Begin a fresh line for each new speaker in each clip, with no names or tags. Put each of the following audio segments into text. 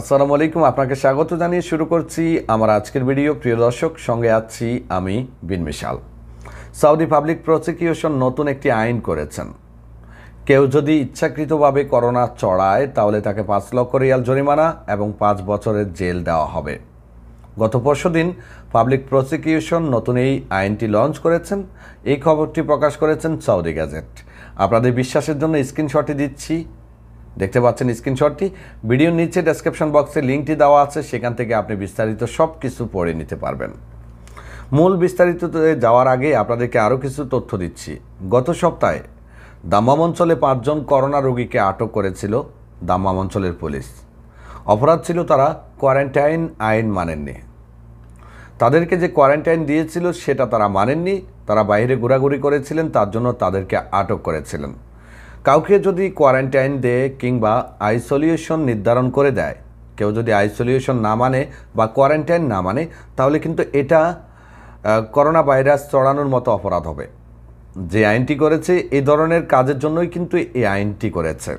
আসসালামু আলাইকুম আপনাকে স্বাগত জানিয়ে শুরু করছি আমার আজকের ভিডিও প্রিয় দর্শক সঙ্গে আছি আমি বিন মিশাল সাউদি পাবলিক প্রসিকিউশন নতুন একটি আইন করেছেন কেউ যদি ইচ্ছাকৃতভাবে করোনা চড়ায় তাহলে তাকে পাঁচ লক্ষ রিয়াল জরিমানা এবং পাঁচ বছরের জেল দেওয়া হবে গত পরশুদিন পাবলিক প্রসিকিউশন নতুন এই আইনটি লঞ্চ করেছেন এই খবরটি প্রকাশ করেছেন সৌদি গ্যাজেট আপনাদের বিশ্বাসের জন্য স্ক্রিনশটে দিচ্ছি দেখতে পাচ্ছেন স্ক্রিনশটটি ভিডিওর নিচে ডেসক্রিপশন বক্সে লিঙ্কটি দেওয়া আছে সেখান থেকে আপনি বিস্তারিত সব কিছু পড়ে নিতে পারবেন মূল বিস্তারিত যাওয়ার আগে আপনাদেরকে আরও কিছু তথ্য দিচ্ছি গত সপ্তাহে দাম্মাম অঞ্চলে পাঁচজন করোনা রোগীকে আটক করেছিল দাম্মাম অঞ্চলের পুলিশ অপরাধ ছিল তারা কোয়ারেন্টাইন আইন মানেননি তাদেরকে যে কোয়ারেন্টাইন দিয়েছিল সেটা তারা মানেননি তারা বাইরে ঘোরাঘুরি করেছিলেন তার জন্য তাদেরকে আটক করেছিলেন কাউকে যদি কোয়ারেন্টাইন দেয় কিংবা আইসোলিয়েশন নির্ধারণ করে দেয় কেউ যদি আইসোলিয়েশন না মানে বা কোয়ারেন্টাইন না মানে তাহলে কিন্তু এটা করোনা ভাইরাস চড়ানোর মতো অপরাধ হবে যে আইনটি করেছে এই ধরনের কাজের জন্যই কিন্তু এই আইনটি করেছে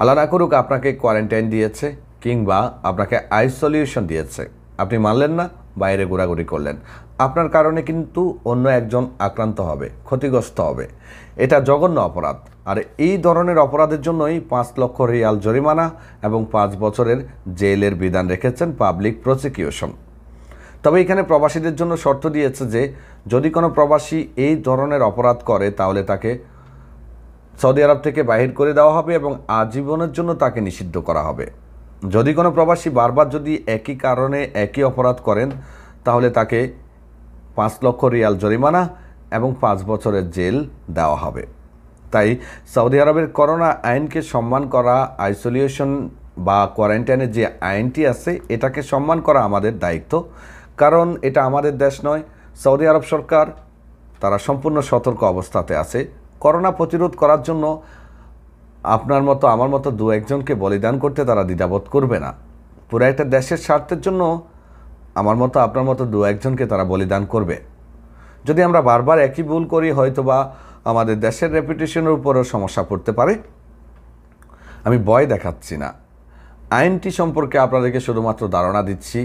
আল্লাহ না করুক আপনাকে কোয়ারেন্টাইন দিয়েছে কিংবা আপনাকে আইসোলিউশন দিয়েছে আপনি মানলেন না বাইরে ঘোরাঘুরি করলেন আপনার কারণে কিন্তু অন্য একজন আক্রান্ত হবে ক্ষতিগ্রস্ত হবে এটা জঘন্য অপরাধ আর এই ধরনের অপরাধের জন্যই পাঁচ লক্ষ রিয়াল জরিমানা এবং পাঁচ বছরের জেলের বিধান রেখেছেন পাবলিক প্রসিকিউশন তবে এখানে প্রবাসীদের জন্য শর্ত দিয়েছে যে যদি কোনো প্রবাসী এই ধরনের অপরাধ করে তাহলে তাকে সৌদি আরব থেকে বাহির করে দেওয়া হবে এবং আজীবনের জন্য তাকে নিষিদ্ধ করা হবে যদি কোনো প্রবাসী বারবার যদি একই কারণে একই অপরাধ করেন তাহলে তাকে পাঁচ লক্ষ রিয়াল জরিমানা এবং পাঁচ বছরের জেল দেওয়া হবে তাই সৌদি আরবের করোনা আইনকে সম্মান করা আইসোলেশন বা কোয়ারেন্টাইনের যে আইনটি আছে এটাকে সম্মান করা আমাদের দায়িত্ব কারণ এটা আমাদের দেশ নয় সৌদি আরব সরকার তারা সম্পূর্ণ সতর্ক অবস্থাতে আছে করোনা প্রতিরোধ করার জন্য আপনার মতো আমার মতো দু একজনকে বলিদান করতে তারা দ্বিধাবোধ করবে না পুরো একটা দেশের স্বার্থের জন্য আমার মতো আপনার মতো দু একজনকে তারা বলিদান করবে যদি আমরা বারবার একই ভুল করি হয়তো বা আমাদের দেশের রেপুটেশনের উপরও সমস্যা পড়তে পারে আমি ভয় দেখাচ্ছি না আইনটি সম্পর্কে আপনাদেরকে শুধুমাত্র ধারণা দিচ্ছি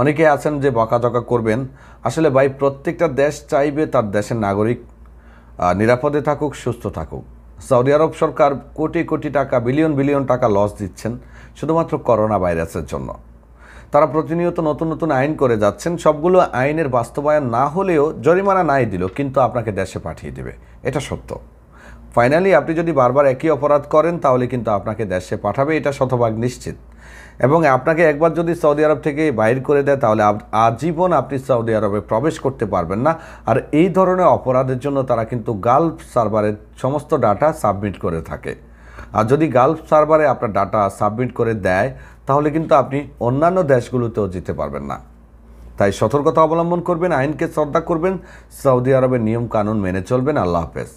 অনেকে আছেন যে বকাঝকা করবেন আসলে ভাই প্রত্যেকটা দেশ চাইবে তার দেশের নাগরিক নিরাপদে থাকুক সুস্থ থাকুক সৌদি আরব সরকার কোটি কোটি টাকা বিলিয়ন বিলিয়ন টাকা লস দিচ্ছেন শুধুমাত্র করোনা ভাইরাসের জন্য তারা প্রতিনিয়ত নতুন নতুন আইন করে যাচ্ছেন সবগুলো আইনের বাস্তবায়ন না হলেও জরিমানা নাই দিল কিন্তু আপনাকে দেশে পাঠিয়ে দেবে এটা সত্য ফাইনালি আপনি যদি বারবার একই অপরাধ করেন তাহলে কিন্তু আপনাকে দেশে পাঠাবে এটা শতভাগ নিশ্চিত এবং আপনাকে একবার যদি সৌদি আরব থেকে বাইর করে দেয় তাহলে আজীবন আপনি সৌদি আরবে প্রবেশ করতে পারবেন না আর এই ধরনের অপরাধের জন্য তারা কিন্তু গালফ সার্ভারের সমস্ত ডাটা সাবমিট করে থাকে আর যদি গালফ সার্ভারে আপনার ডাটা সাবমিট করে দেয় তাহলে কিন্তু আপনি অন্যান্য দেশগুলোতেও যেতে পারবেন না তাই সতর্কতা অবলম্বন করবেন আইনকে শ্রদ্ধা করবেন সৌদি আরবের নিয়ম কানুন মেনে চলবেন আল্লাহ হাফেজ